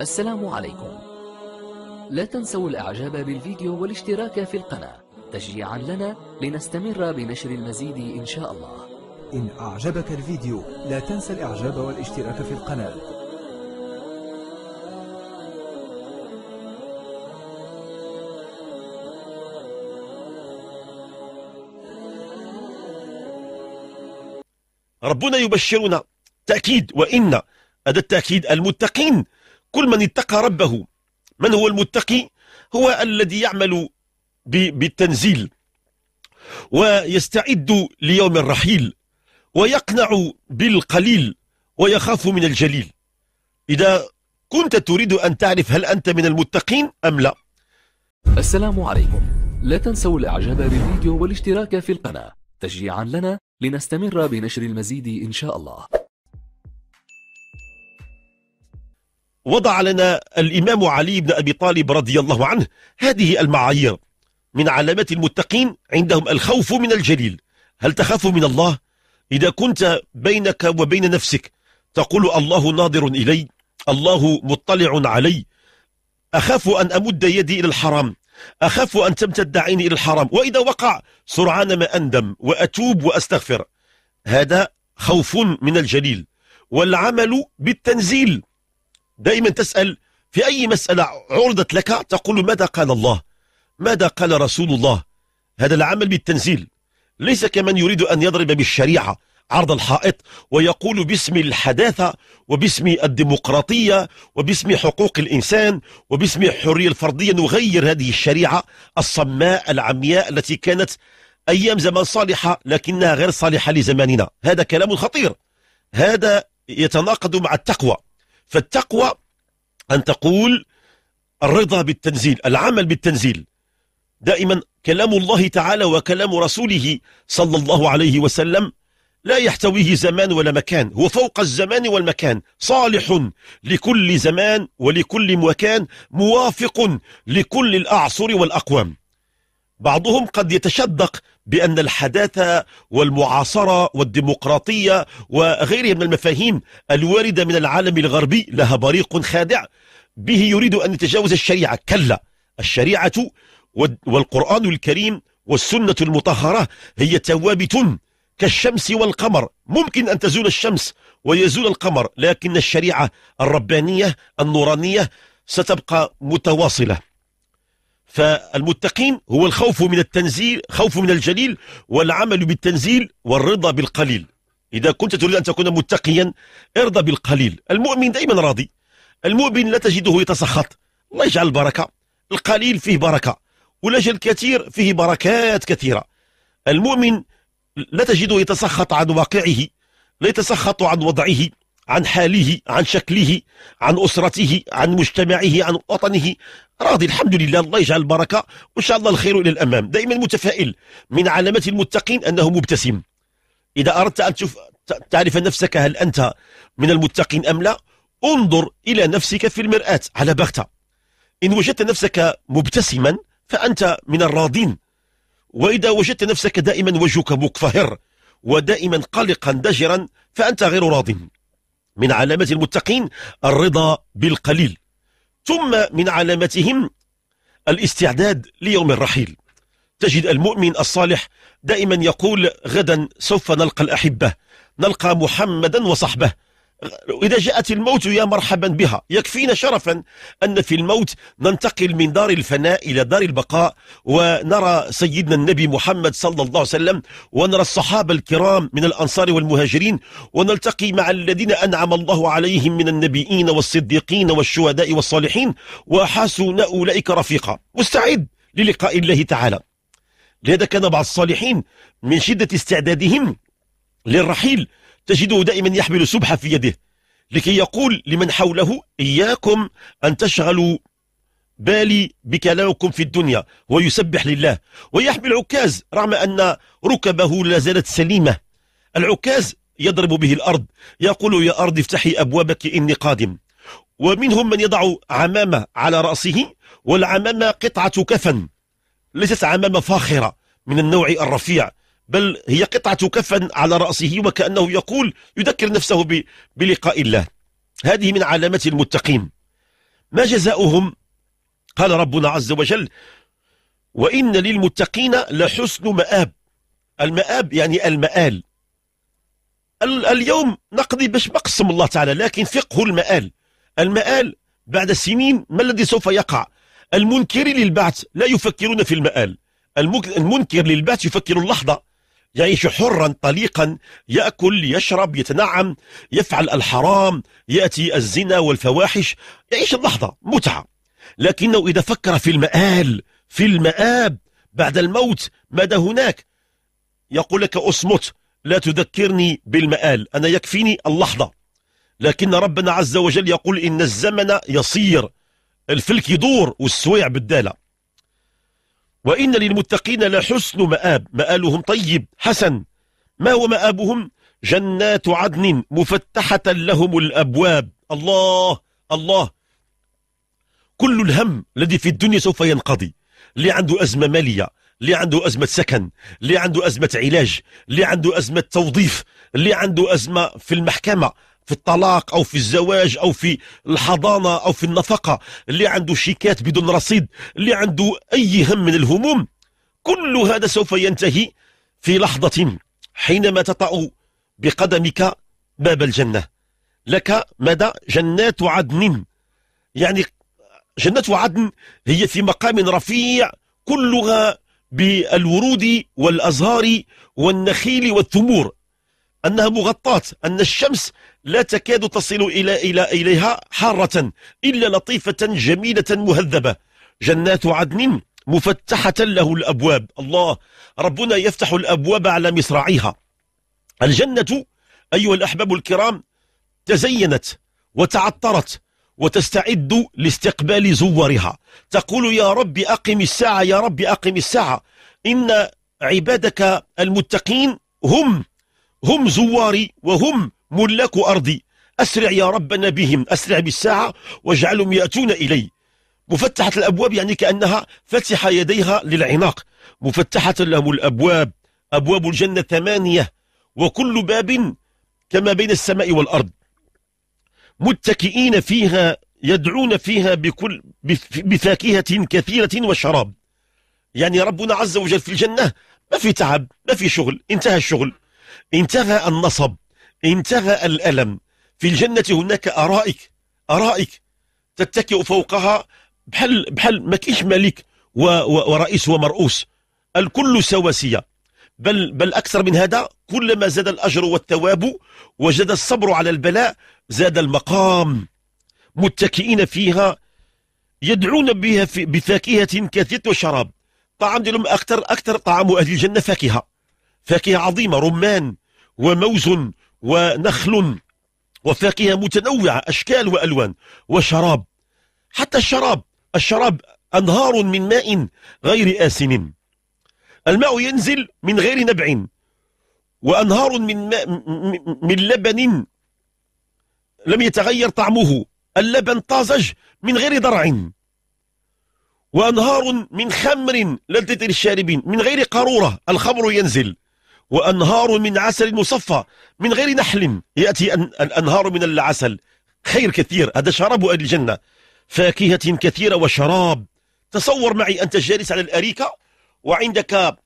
السلام عليكم لا تنسوا الاعجاب بالفيديو والاشتراك في القناة تشجيعا لنا لنستمر بنشر المزيد ان شاء الله إن أعجبك الفيديو لا تنسى الإعجاب والاشتراك في القناة ربنا يبشرنا تأكيد وإن هذا التأكيد المتقين كل من اتقى ربه من هو المتقي هو الذي يعمل بالتنزيل ويستعد ليوم الرحيل ويقنع بالقليل ويخاف من الجليل إذا كنت تريد أن تعرف هل أنت من المتقين أم لا السلام عليكم لا تنسوا الإعجاب بالفيديو والاشتراك في القناة تشجيعا لنا لنستمر بنشر المزيد إن شاء الله وضع لنا الإمام علي بن أبي طالب رضي الله عنه هذه المعايير من علامات المتقين عندهم الخوف من الجليل هل تخاف من الله؟ إذا كنت بينك وبين نفسك تقول الله ناظر إلي الله مطلع علي أخاف أن أمد يدي إلى الحرام أخاف أن تمتد عيني إلى الحرام وإذا وقع سرعان ما أندم وأتوب وأستغفر هذا خوف من الجليل والعمل بالتنزيل دائما تسأل في أي مسألة عرضت لك تقول ماذا قال الله ماذا قال رسول الله هذا العمل بالتنزيل ليس كمن يريد أن يضرب بالشريعة عرض الحائط ويقول باسم الحداثة وباسم الديمقراطية وباسم حقوق الإنسان وباسم الحرية الفردية نغير هذه الشريعة الصماء العمياء التي كانت أيام زمان صالحة لكنها غير صالحة لزماننا هذا كلام خطير هذا يتناقض مع التقوى فالتقوى أن تقول الرضا بالتنزيل العمل بالتنزيل دائما كلام الله تعالى وكلام رسوله صلى الله عليه وسلم لا يحتويه زمان ولا مكان هو فوق الزمان والمكان صالح لكل زمان ولكل مكان موافق لكل الأعصر والأقوام بعضهم قد يتشدق بأن الحداثة والمعاصرة والديمقراطية وغيرها من المفاهيم الواردة من العالم الغربي لها بريق خادع به يريد أن يتجاوز الشريعة كلا الشريعة والقرآن الكريم والسنة المطهرة هي توابت كالشمس والقمر ممكن أن تزول الشمس ويزول القمر لكن الشريعة الربانية النورانية ستبقى متواصلة فالمتقين هو الخوف من التنزيل خوف من الجليل والعمل بالتنزيل والرضا بالقليل إذا كنت تريد أن تكون متقيا ارضى بالقليل المؤمن دائما راضي المؤمن لا تجده يتسخط الله يجعل البركة القليل فيه بركة ولجل الكثير فيه بركات كثيرة المؤمن لا تجده يتسخط عن واقعه لا يتسخط عن وضعه عن حاله عن شكله عن أسرته عن مجتمعه عن وطنه راضي الحمد لله الله يجعل البركة وإن شاء الله الخير إلى الأمام دائما متفائل من علامات المتقين أنه مبتسم إذا أردت أن تشوف تعرف نفسك هل أنت من المتقين أم لا انظر إلى نفسك في المرآة على بغتة إن وجدت نفسك مبتسما فأنت من الراضين وإذا وجدت نفسك دائما وجهك مقفهر ودائما قلقا دجرا فأنت غير راضٍ من علامات المتقين الرضا بالقليل ثم من علامتهم الاستعداد ليوم الرحيل تجد المؤمن الصالح دائما يقول غدا سوف نلقى الأحبة نلقى محمدا وصحبه إذا جاءت الموت يا مرحبا بها يكفينا شرفا أن في الموت ننتقل من دار الفناء إلى دار البقاء ونرى سيدنا النبي محمد صلى الله عليه وسلم ونرى الصحابة الكرام من الأنصار والمهاجرين ونلتقي مع الذين أنعم الله عليهم من النبيين والصديقين والشهداء والصالحين وحسن أولئك رفيقا مستعد للقاء الله تعالى لهذا كان بعض الصالحين من شدة استعدادهم للرحيل تجده دائما يحمل سبحة في يده لكي يقول لمن حوله إياكم أن تشغلوا بالي بكلامكم في الدنيا ويسبح لله ويحمل عكاز رغم أن ركبه لا زالت سليمة العكاز يضرب به الأرض يقول يا أرض افتحي أبوابك إني قادم ومنهم من يضع عمامة على رأسه والعمامة قطعة كفن ليست عمامة فاخرة من النوع الرفيع بل هي قطعة كفن على رأسه وكأنه يقول يذكر نفسه بلقاء الله هذه من علامات المتقين ما جزاؤهم قال ربنا عز وجل وإن للمتقين لحسن مآب المآب يعني المآل اليوم نقضي باش ما الله تعالى لكن فقه المآل المآل بعد سنين ما الذي سوف يقع المنكر للبعث لا يفكرون في المآل المنكر للبعث يفكر اللحظة يعيش حرا طليقا يأكل يشرب يتنعم يفعل الحرام يأتي الزنا والفواحش يعيش اللحظة متعة لكنه إذا فكر في المآل في المآب بعد الموت ماذا هناك يقول لك أصمت لا تذكرني بالمآل أنا يكفيني اللحظة لكن ربنا عز وجل يقول إن الزمن يصير الفلك يدور والسويع بالدالة وإن للمتقين لحسن مآب مآلهم طيب حسن ما هو مآبهم جنات عدن مفتحة لهم الأبواب الله الله كل الهم الذي في الدنيا سوف ينقضي اللي عنده أزمة مالية اللي عنده أزمة سكن اللي عنده أزمة علاج اللي عنده أزمة توظيف اللي عنده أزمة في المحكمة في الطلاق او في الزواج او في الحضانه او في النفقه اللي عنده شيكات بدون رصيد اللي عنده اي هم من الهموم كل هذا سوف ينتهي في لحظه حينما تطأ بقدمك باب الجنه لك مدى جنات عدن يعني جنات عدن هي في مقام رفيع كلها بالورود والازهار والنخيل والثمور انها مغطاه ان الشمس لا تكاد تصل إلى إلى إليها حارة إلا لطيفة جميلة مهذبة جنات عدن مفتحة له الأبواب الله ربنا يفتح الأبواب على مصراعيها الجنة أيها الأحباب الكرام تزينت وتعطرت وتستعد لاستقبال زوارها تقول يا رب أقم الساعة يا رب أقم الساعة إن عبادك المتقين هم هم زواري وهم ملاك أرضي أسرع يا ربنا بهم أسرع بالساعة واجعلهم يأتون إلي مفتحة الأبواب يعني كأنها فتح يديها للعناق مفتحة لهم الأبواب أبواب الجنة ثمانية وكل باب كما بين السماء والأرض متكئين فيها يدعون فيها بكل بفاكهة كثيرة وشراب يعني ربنا عز وجل في الجنة ما في تعب ما في شغل انتهى الشغل انتهى النصب انتهى الألم في الجنة هناك أرائك أرائك تتكئ فوقها بحل بحل ما كاينش ملك ورئيس ومرؤوس الكل سواسية بل بل أكثر من هذا كلما زاد الأجر والثواب وزاد الصبر على البلاء زاد المقام متكئين فيها يدعون بها في بفاكهة كثيرة وشراب طعام ديالهم أكثر أكثر طعام أهل الجنة فاكهة فاكهة عظيمة رمان وموز ونخل وفاكهة متنوعة أشكال وألوان وشراب حتى الشراب الشراب أنهار من ماء غير آسن الماء ينزل من غير نبع وأنهار من, ماء من لبن لم يتغير طعمه اللبن طازج من غير درع وأنهار من خمر لذة للشاربين من غير قارورة الخمر ينزل وأنهار من عسل مصفى من غير نحل يأتي الأنهار من العسل خير كثير هذا شراب أهل الجنة فاكهة كثيرة وشراب تصور معي أنت جالس على الأريكة وعندك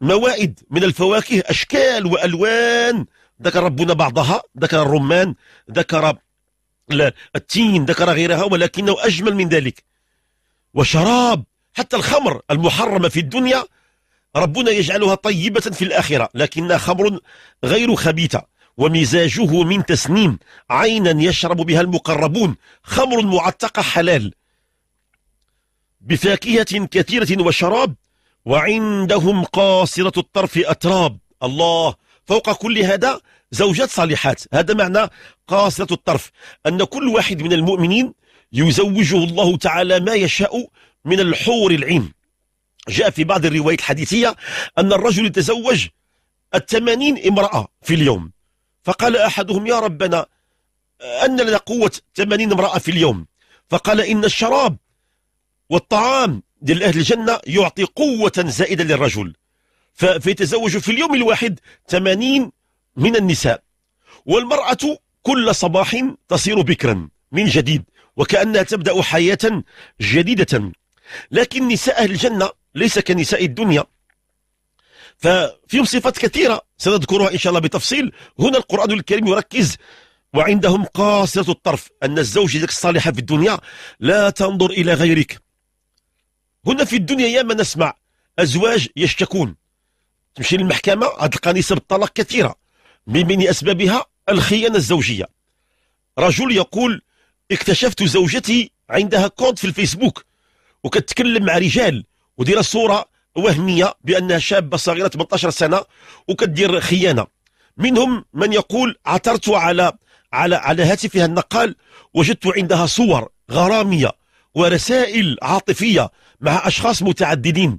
موائد من الفواكه أشكال وألوان ذكر ربنا بعضها ذكر الرمان ذكر التين ذكر غيرها ولكنه أجمل من ذلك وشراب حتى الخمر المحرمة في الدنيا ربنا يجعلها طيبة في الآخرة لكنها خمر غير خبيثة ومزاجه من تسنيم عينا يشرب بها المقربون خمر معتقة حلال بفاكهة كثيرة وشراب وعندهم قاصرة الطرف أتراب الله فوق كل هذا زوجات صالحات هذا معنى قاصرة الطرف أن كل واحد من المؤمنين يزوجه الله تعالى ما يشاء من الحور العين جاء في بعض الروايات الحديثية أن الرجل تزوج الثمانين امرأة في اليوم فقال أحدهم يا ربنا أن لنا قوة ثمانين امرأة في اليوم فقال إن الشراب والطعام ديال أهل الجنة يعطي قوة زائدة للرجل فيتزوج في اليوم الواحد ثمانين من النساء والمرأة كل صباح تصير بكرا من جديد وكأنها تبدأ حياة جديدة لكن نساء أهل الجنة ليس كنساء الدنيا ففيهم صفات كثيرة سنذكرها إن شاء الله بتفصيل هنا القرآن الكريم يركز وعندهم قاصرة الطرف أن الزوجة الصالحة في الدنيا لا تنظر إلى غيرك هنا في الدنيا ياما نسمع أزواج يشتكون تمشي للمحكمة غتلقى نسب الطلاق كثيرة من بين أسبابها الخيانة الزوجية رجل يقول اكتشفت زوجتي عندها كونت في الفيسبوك وكتكلم مع رجال ودير صوره وهميه بانها شابه صغيره 18 سنه وكدير خيانه منهم من يقول عثرت على على على هاتفها النقال وجدت عندها صور غراميه ورسائل عاطفيه مع اشخاص متعددين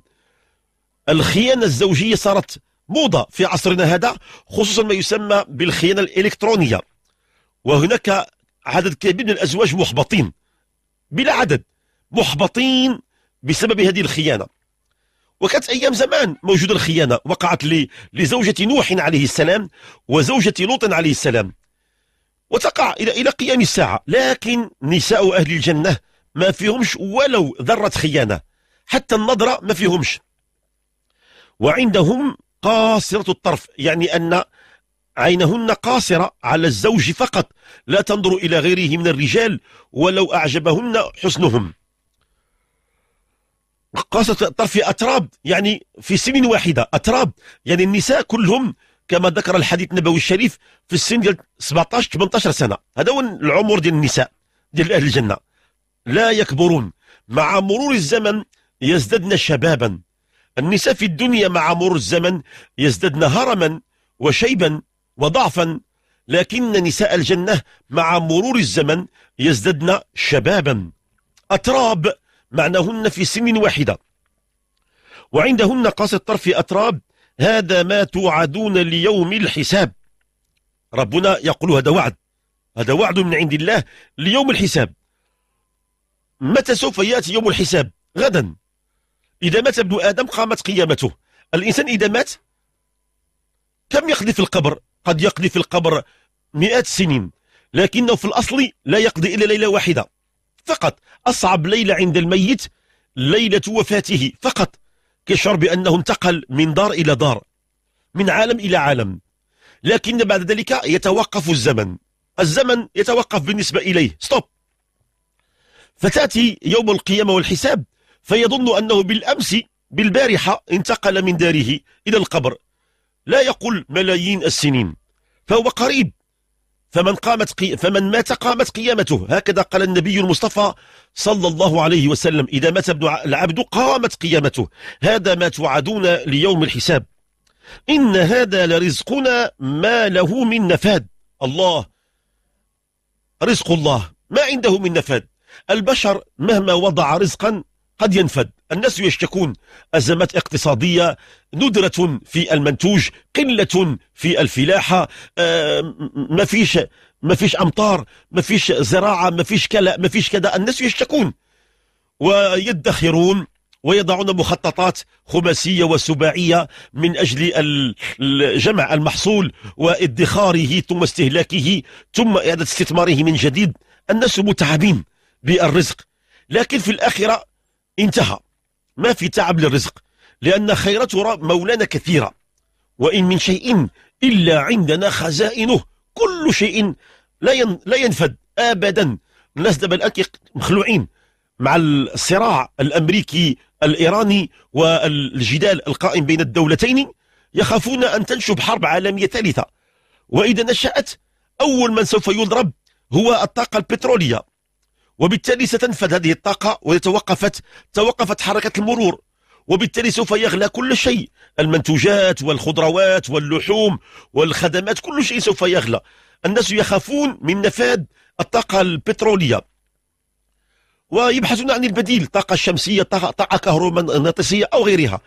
الخيانه الزوجيه صارت موضه في عصرنا هذا خصوصا ما يسمى بالخيانه الالكترونيه وهناك عدد كبير من الازواج محبطين بلا عدد محبطين بسبب هذه الخيانة وكانت أيام زمان موجودة الخيانة وقعت لزوجة نوح عليه السلام وزوجة لوط عليه السلام وتقع إلى إلى قيام الساعة لكن نساء أهل الجنة ما فيهمش ولو ذرة خيانة حتى النظرة ما فيهمش وعندهم قاصرة الطرف يعني أن عينهن قاصرة على الزوج فقط لا تنظر إلى غيره من الرجال ولو أعجبهن حسنهم قاصة في أتراب يعني في سن واحدة أتراب يعني النساء كلهم كما ذكر الحديث النبوي الشريف في السن ديال 17 18 سنة هذا هو العمر ديال النساء ديال أهل الجنة لا يكبرون مع مرور الزمن يزددن شبابا النساء في الدنيا مع مرور الزمن يزددن هرما وشيبا وضعفا لكن نساء الجنة مع مرور الزمن يزددن شبابا أتراب معناهن في سن واحدة وعندهن قاس الطرف أتراب هذا ما توعدون ليوم الحساب ربنا يقول هذا وعد هذا وعد من عند الله ليوم الحساب متى سوف يأتي يوم الحساب غدا إذا مات ابن آدم قامت قيامته الإنسان إذا مات كم يقضي في القبر قد يقضي في القبر مئات السنين لكنه في الأصل لا يقضي إلا ليلة واحدة فقط أصعب ليلة عند الميت ليلة وفاته فقط كشعر بأنه انتقل من دار إلى دار من عالم إلى عالم لكن بعد ذلك يتوقف الزمن الزمن يتوقف بالنسبة إليه ستوب فتأتي يوم القيامة والحساب فيظن أنه بالأمس بالبارحة انتقل من داره إلى القبر لا يقل ملايين السنين فهو قريب فمن قامت قي... فمن مات قامت قيامته هكذا قال النبي المصطفى صلى الله عليه وسلم إذا مات ابن العبد قامت قيامته هذا ما توعدون ليوم الحساب إن هذا لرزقنا ما له من نفاد الله رزق الله ما عنده من نفاد البشر مهما وضع رزقا قد ينفد الناس يشتكون أزمات اقتصادية ندرة في المنتوج قلة في الفلاحة آه، ما فيش ما فيش أمطار ما فيش زراعة ما فيش كلا ما فيش كذا الناس يشتكون ويدخرون ويضعون مخططات خماسية وسباعية من أجل جمع المحصول وادخاره ثم استهلاكه ثم إعادة استثماره من جديد الناس متعبين بالرزق لكن في الآخرة انتهى ما في تعب للرزق لأن خيرات مولانا كثيرة وإن من شيء إلا عندنا خزائنه كل شيء لا ين... لا ينفد أبدا الناس دابا مخلوعين مع الصراع الأمريكي الإيراني والجدال القائم بين الدولتين يخافون أن تنشب حرب عالمية ثالثة وإذا نشأت أول من سوف يضرب هو الطاقة البترولية وبالتالي ستنفذ هذه الطاقة وتوقفت توقفت حركة المرور وبالتالي سوف يغلى كل شيء المنتوجات والخضروات واللحوم والخدمات كل شيء سوف يغلى الناس يخافون من نفاذ الطاقة البترولية ويبحثون عن البديل طاقة شمسية طاقة كهرومغناطيسية أو غيرها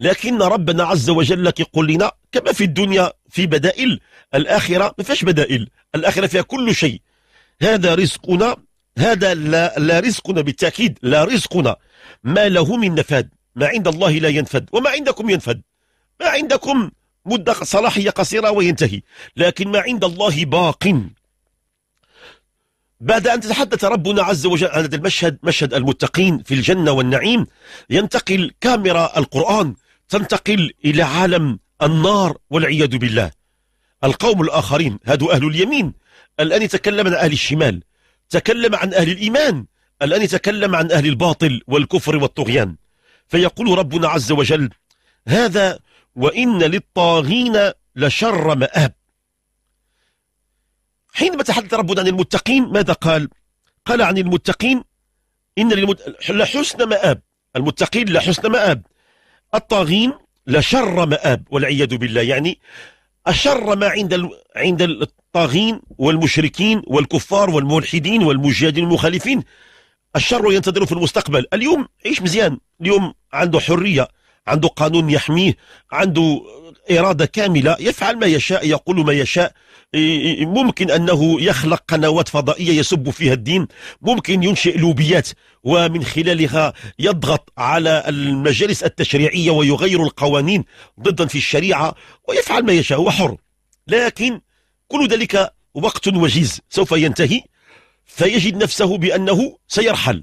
لكن ربنا عز وجل يقول لنا كما في الدنيا في بدائل الآخرة ما فيهاش بدائل الآخرة فيها كل شيء هذا رزقنا هذا لا, لا رزقنا بالتأكيد لا رزقنا ما له من نفاد ما عند الله لا ينفد وما عندكم ينفد ما عندكم مدة صلاحية قصيرة وينتهي لكن ما عند الله باق بعد أن تتحدث ربنا عز وجل عن هذا المشهد مشهد المتقين في الجنة والنعيم ينتقل كاميرا القرآن تنتقل إلى عالم النار والعياذ بالله القوم الآخرين هادو أهل اليمين الآن يتكلم عن أهل الشمال تكلم عن أهل الإيمان الآن يتكلم عن أهل الباطل والكفر والطغيان فيقول ربنا عز وجل هذا وإن للطاغين لشر مآب حينما تحدث ربنا عن المتقين ماذا قال قال عن المتقين إن للمت... لحسن مآب المتقين لحسن مآب الطاغين لشر مآب والعياذ بالله يعني أشر ما عند عند الطاغين والمشركين والكفار والملحدين والمجاهدين المخالفين الشر ينتظر في المستقبل اليوم عيش مزيان اليوم عنده حرية عنده قانون يحميه عنده إرادة كاملة يفعل ما يشاء يقول ما يشاء ممكن أنه يخلق قنوات فضائية يسب فيها الدين ممكن ينشئ لوبيات ومن خلالها يضغط على المجالس التشريعية ويغير القوانين ضدا في الشريعة ويفعل ما يشاء هو حر لكن كل ذلك وقت وجيز سوف ينتهي فيجد نفسه بأنه سيرحل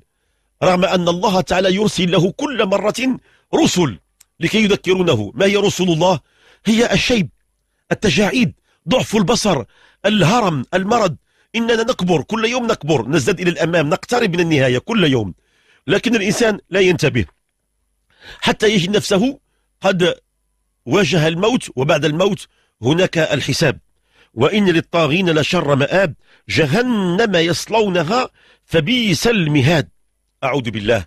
رغم أن الله تعالى يرسل له كل مرة رسل لكي يذكرونه ما هي رسل الله هي الشيب التجاعيد ضعف البصر الهرم المرض إننا نكبر كل يوم نكبر نزداد إلى الأمام نقترب من النهاية كل يوم لكن الإنسان لا ينتبه حتى يجد نفسه قد واجه الموت وبعد الموت هناك الحساب وإن للطاغين لشر مآب جهنم يصلونها فبيس المهاد أعوذ بالله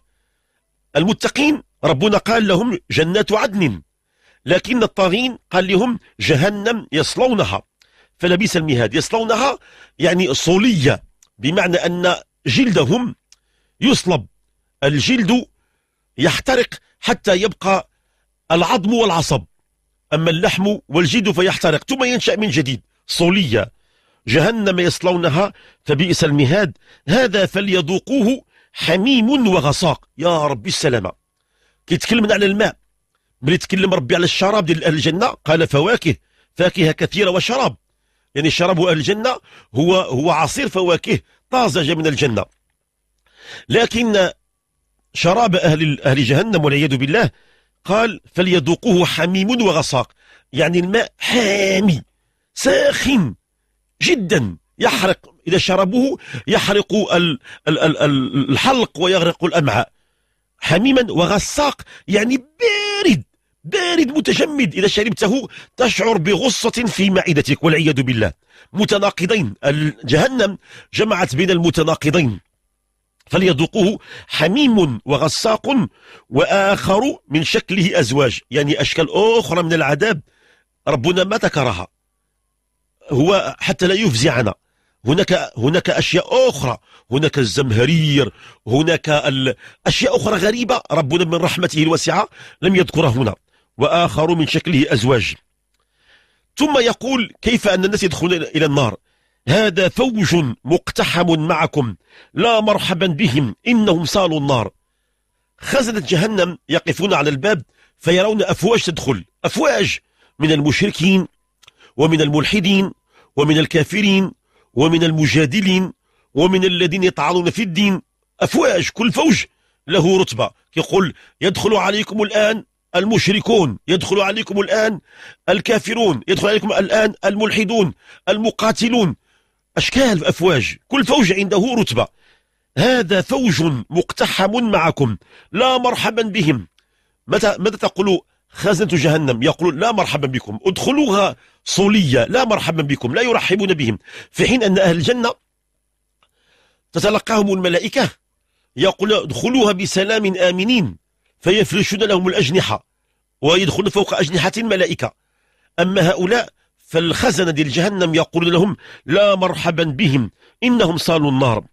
المتقين ربنا قال لهم جنات عدن لكن الطاغين قال لهم جهنم يصلونها فلبيس المهاد يصلونها يعني صولية بمعنى أن جلدهم يصلب الجلد يحترق حتى يبقى العظم والعصب أما اللحم والجلد فيحترق ثم ينشأ من جديد صولية جهنم يصلونها فبئس المهاد هذا فليذوقوه حميم وغساق يا رب السلامة كيتكلمنا على الماء ملي تكلم ربي على الشراب ديال اهل الجنه قال فواكه فاكهه كثيره وشراب يعني شراب اهل الجنه هو هو عصير فواكه طازجه من الجنه لكن شراب اهل اهل جهنم والعياذ بالله قال فليذوقوه حميم وغساق يعني الماء حامي ساخن جدا يحرق إذا شربوه يحرق الحلق ويغرق الأمعاء حميما وغساق يعني بارد بارد متجمد إذا شربته تشعر بغصة في معدتك والعياذ بالله متناقضين جهنم جمعت بين المتناقضين فليذوقوه حميم وغساق وآخر من شكله أزواج يعني أشكال أخرى من العذاب ربنا ما ذكرها هو حتى لا يفزعنا هناك هناك أشياء أخرى هناك الزمهرير هناك أشياء أخرى غريبة ربنا من رحمته الواسعة لم يذكرها هنا وآخر من شكله أزواج ثم يقول كيف أن الناس يدخلون إلى النار هذا فوج مقتحم معكم لا مرحبا بهم إنهم صالوا النار خزنة جهنم يقفون على الباب فيرون أفواج تدخل أفواج من المشركين ومن الملحدين ومن الكافرين ومن المجادلين ومن الذين يطعنون في الدين أفواج كل فوج له رتبة يقول يدخل عليكم الآن المشركون يدخل عليكم الآن الكافرون يدخل عليكم الآن الملحدون المقاتلون أشكال أفواج كل فوج عنده رتبة هذا فوج مقتحم معكم لا مرحبا بهم متى, ماذا تقولوا خزنة جهنم يقولون لا مرحبا بكم ادخلوها صولية لا مرحبا بكم لا يرحبون بهم في حين أن أهل الجنة تتلقاهم الملائكة يقول ادخلوها بسلام آمنين فيفرشون لهم الأجنحة ويدخلون فوق أجنحة الملائكة أما هؤلاء فالخزنة ديال جهنم يقول لهم لا مرحبا بهم إنهم صالوا النار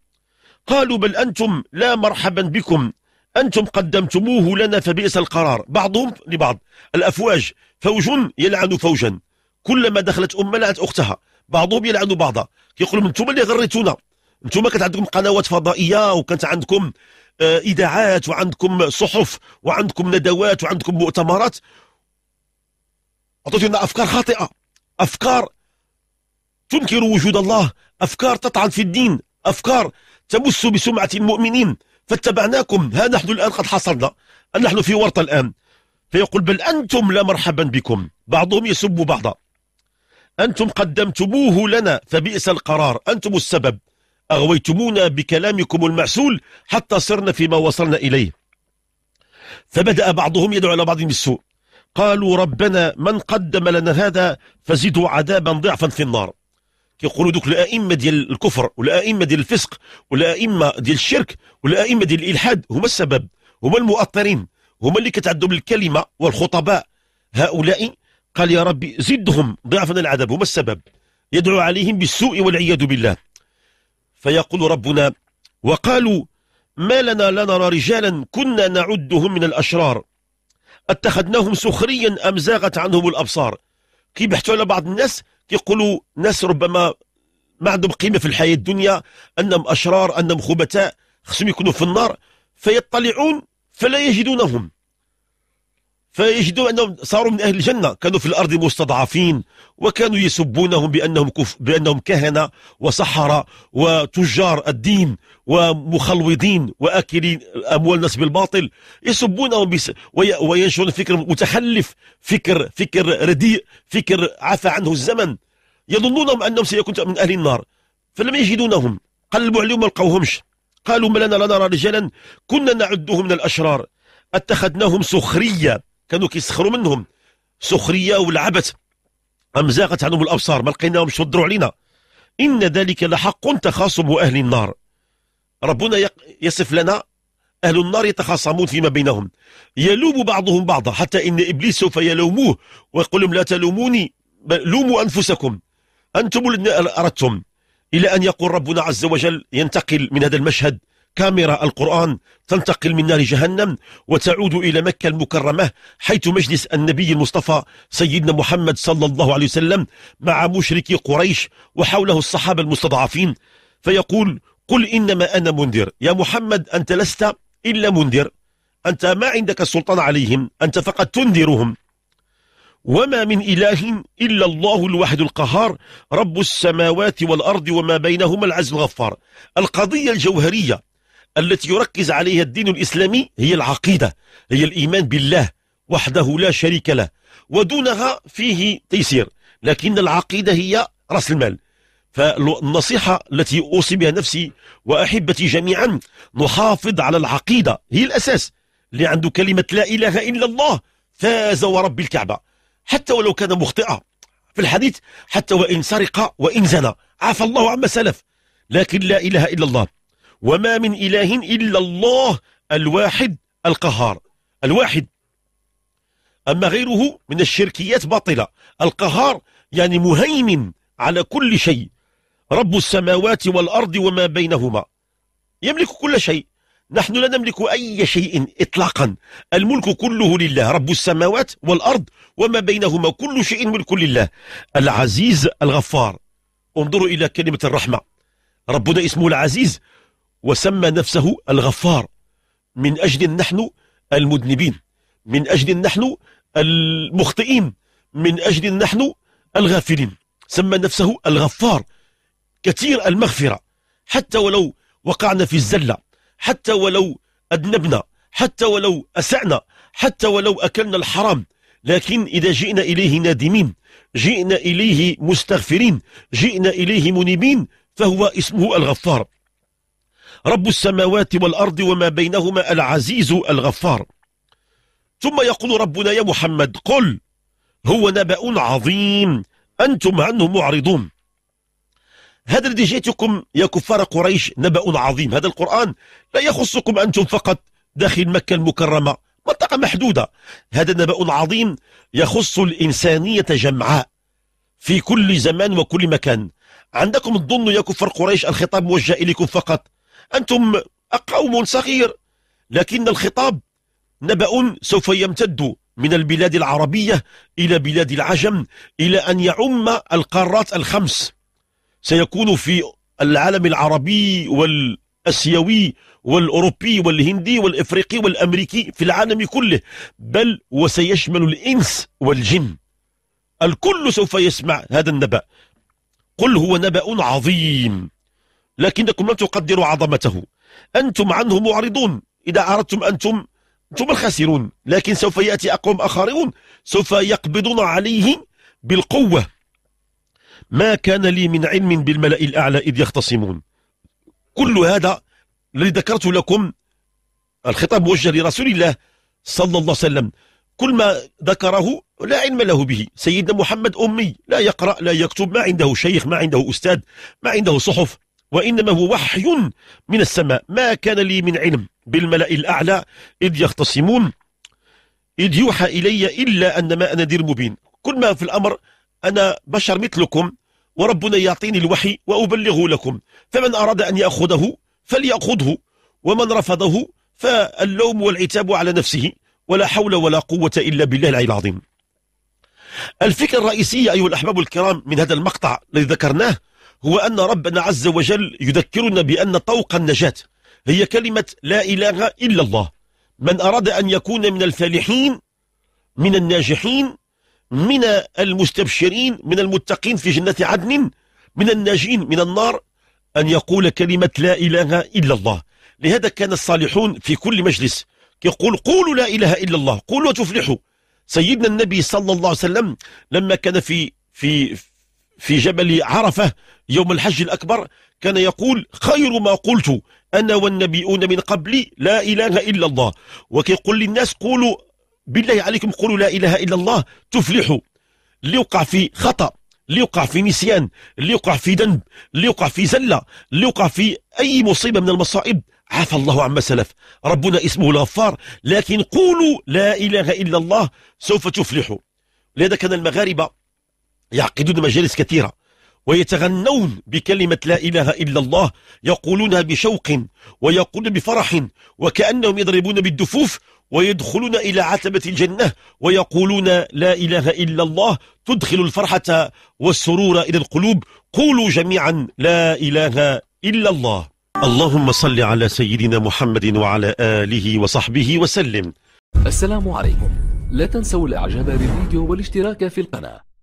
قالوا بل أنتم لا مرحبا بكم أنتم قدمتموه لنا فبئس القرار بعضهم لبعض الأفواج فوج يلعن فوجا كلما دخلت أمة لعنت أختها بعضهم يلعن بعضا كيقول لهم أنتم اللي غريتونا انتم كانت عندكم قنوات فضائيه وكانت عندكم آه، اذاعات وعندكم صحف وعندكم ندوات وعندكم مؤتمرات اعطيتوا افكار خاطئه افكار تنكر وجود الله افكار تطعن في الدين افكار تمس بسمعه المؤمنين فاتبعناكم ها نحن الان قد حصلنا نحن في ورطه الان فيقول بل انتم لا مرحبا بكم بعضهم يسب بعضا انتم قدمتموه لنا فبئس القرار انتم السبب أغويتمونا بكلامكم المعسول حتى صرنا فيما وصلنا إليه فبدأ بعضهم يدعو على بعضهم بالسوء قالوا ربنا من قدم لنا هذا فزده عذابا ضعفا في النار كيقولوا دوك الائمه ديال الكفر والائمه ديال الفسق والائمه ديال الشرك والائمه ديال الالحاد هما السبب هما المؤطرين هما اللي كتعدوا بالكلمه والخطباء هؤلاء قال يا ربي زدهم ضعفا العذاب هما السبب يدعو عليهم بالسوء والعياذ بالله فيقول ربنا وقالوا ما لنا لا نرى رجالا كنا نعدهم من الأشرار اتخذناهم سخريا أم زاغت عنهم الأبصار كي على بعض الناس كيقولوا ناس ربما ما عندهم قيمة في الحياة الدنيا أنهم أشرار أنهم خبثاء خصهم يكونوا في النار فيطلعون فلا يجدونهم فيجدوا انهم صاروا من اهل الجنه كانوا في الارض مستضعفين وكانوا يسبونهم بانهم كف بانهم كهنه وسحره وتجار الدين ومخلوضين واكلين اموال الناس بالباطل يسبونهم بس وينشرون فكر متخلف فكر فكر رديء فكر عفى عنه الزمن يظنونهم انهم سيكونوا من اهل النار فلم يجدونهم قلبوا عليهم ما لقوهمش قالوا ما لنا لا نرى رجالا كنا نعدهم من الاشرار اتخذناهم سخريه كانوا كيسخروا منهم سخريه والعبث ام زاغت عنهم الابصار ما لقيناهمش ردوا علينا ان ذلك لحق تخاصم اهل النار ربنا يصف لنا أهل النار يتخاصمون فيما بينهم يلوم بعضهم بعضا حتى إن إبليس سوف يلوموه ويقول لهم لا تلوموني لوموا أنفسكم أنتم الذين أردتم إلى أن يقول ربنا عز وجل ينتقل من هذا المشهد كاميرا القرآن تنتقل من نار جهنم وتعود إلى مكة المكرمة حيث مجلس النبي المصطفى سيدنا محمد صلى الله عليه وسلم مع مشركي قريش وحوله الصحابة المستضعفين فيقول قل إنما أنا منذر يا محمد أنت لست إلا منذر أنت ما عندك السلطان عليهم أنت فقط تنذرهم وما من إله إلا الله الواحد القهار رب السماوات والأرض وما بينهما العز الغفار القضية الجوهرية التي يركز عليها الدين الإسلامي هي العقيدة هي الإيمان بالله وحده لا شريك له ودونها فيه تيسير لكن العقيدة هي رأس المال فالنصيحة التي أوصي بها نفسي وأحبتي جميعا نحافظ على العقيدة هي الأساس اللي عنده كلمة لا إله إلا الله فاز ورب الكعبة حتى ولو كان مخطئا في الحديث حتى وإن سرق وإن زنى عفى الله عما سلف لكن لا إله إلا الله وما من إله إلا الله الواحد القهار الواحد أما غيره من الشركيات باطلة القهار يعني مهيمن على كل شيء رب السماوات والأرض وما بينهما يملك كل شيء نحن لا نملك أي شيء إطلاقا الملك كله لله رب السماوات والأرض وما بينهما كل شيء ملك لله العزيز الغفار انظروا إلى كلمة الرحمة ربنا اسمه العزيز وسمى نفسه الغفار من أجل نحن المذنبين من أجل نحن المخطئين من أجل نحن الغافلين سمى نفسه الغفار كثير المغفرة حتى ولو وقعنا في الزلة حتى ولو أذنبنا حتى ولو أسعنا حتى ولو أكلنا الحرام لكن إذا جئنا إليه نادمين جئنا إليه مستغفرين جئنا إليه منيبين فهو اسمه الغفار رب السماوات والأرض وما بينهما العزيز الغفار ثم يقول ربنا يا محمد قل هو نبأ عظيم أنتم عنه معرضون هذا الذي جئتكم يا كفار قريش نبأ عظيم هذا القرآن لا يخصكم أنتم فقط داخل مكة المكرمة منطقة محدودة هذا نبأ عظيم يخص الإنسانية جمعاء في كل زمان وكل مكان عندكم الظن يا كفار قريش الخطاب موجه إليكم فقط أنتم قوم صغير لكن الخطاب نبأ سوف يمتد من البلاد العربية إلى بلاد العجم إلى أن يعم القارات الخمس سيكون في العالم العربي والأسيوي والأوروبي والهندي والإفريقي والأمريكي في العالم كله بل وسيشمل الإنس والجن الكل سوف يسمع هذا النبأ قل هو نبأ عظيم لكنكم لم تقدروا عظمته أنتم عنه معرضون إذا أردتم أنتم أنتم الخاسرون لكن سوف يأتي أقوم آخرون سوف يقبضون عليه بالقوة ما كان لي من علم بالملأ الأعلى إذ يختصمون كل هذا الذي ذكرت لكم الخطاب موجه لرسول الله صلى الله عليه وسلم كل ما ذكره لا علم له به سيدنا محمد أمي لا يقرأ لا يكتب ما عنده شيخ ما عنده أستاذ ما عنده صحف وإنما هو وحي من السماء ما كان لي من علم بالملأ الأعلى إذ يختصمون إذ يوحى إلي إلا أنما أنا دير مبين كل ما في الأمر أنا بشر مثلكم وربنا يعطيني الوحي وأبلغه لكم فمن أراد أن يأخذه فليأخذه ومن رفضه فاللوم والعتاب على نفسه ولا حول ولا قوة إلا بالله العلي العظيم الفكرة الرئيسية أيها الأحباب الكرام من هذا المقطع الذي ذكرناه هو أن ربنا عز وجل يذكرنا بأن طوق النجاة هي كلمة لا إله إلا الله من أراد أن يكون من الفالحين من الناجحين من المستبشرين من المتقين في جنة عدن من الناجين من النار أن يقول كلمة لا إله إلا الله لهذا كان الصالحون في كل مجلس يقول قولوا لا إله إلا الله قولوا وتفلحوا سيدنا النبي صلى الله عليه وسلم لما كان في في في جبل عرفة يوم الحج الأكبر كان يقول خير ما قلت أنا والنبيون من قبلي لا إله إلا الله وكيقول للناس قولوا بالله عليكم قولوا لا إله إلا الله تفلحوا اللي وقع في خطأ اللي وقع في نسيان اللي وقع في ذنب اللي وقع في زلة اللي وقع في أي مصيبة من المصائب عفى الله عما سلف ربنا اسمه الغفار لكن قولوا لا إله إلا الله سوف تفلحوا لهذا كان المغاربة يعقدون مجالس كثيرة ويتغنون بكلمة لا إله إلا الله يقولونها بشوق ويقولون بفرح وكأنهم يضربون بالدفوف ويدخلون إلى عتبة الجنة ويقولون لا إله إلا الله تدخل الفرحة والسرور إلى القلوب قولوا جميعا لا إله إلا الله اللهم صل على سيدنا محمد وعلى آله وصحبه وسلم السلام عليكم لا تنسوا الإعجاب بالفيديو والاشتراك في القناة